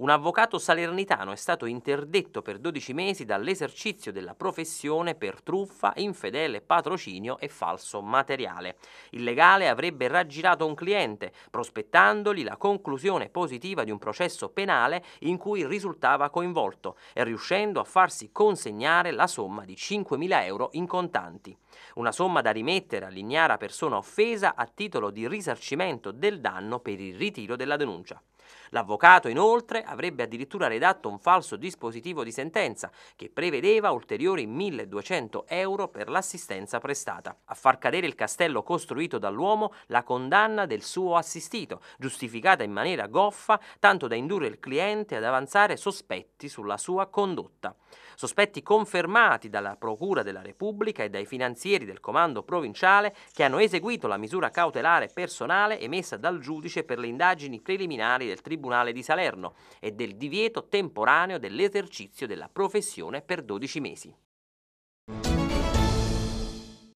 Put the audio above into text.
un avvocato salernitano è stato interdetto per 12 mesi dall'esercizio della professione per truffa, infedele, patrocinio e falso materiale. Il legale avrebbe raggirato un cliente, prospettandogli la conclusione positiva di un processo penale in cui risultava coinvolto e riuscendo a farsi consegnare la somma di 5.000 euro in contanti. Una somma da rimettere all'ignara persona offesa a titolo di risarcimento del danno per il ritiro della denuncia. L'avvocato inoltre avrebbe addirittura redatto un falso dispositivo di sentenza che prevedeva ulteriori 1200 euro per l'assistenza prestata. A far cadere il castello costruito dall'uomo la condanna del suo assistito, giustificata in maniera goffa tanto da indurre il cliente ad avanzare sospetti sulla sua condotta. Sospetti confermati dalla Procura della Repubblica e dai finanzieri del Comando Provinciale che hanno eseguito la misura cautelare personale emessa dal giudice per le indagini preliminari del Tribunale di Salerno e del divieto temporaneo dell'esercizio della professione per 12 mesi.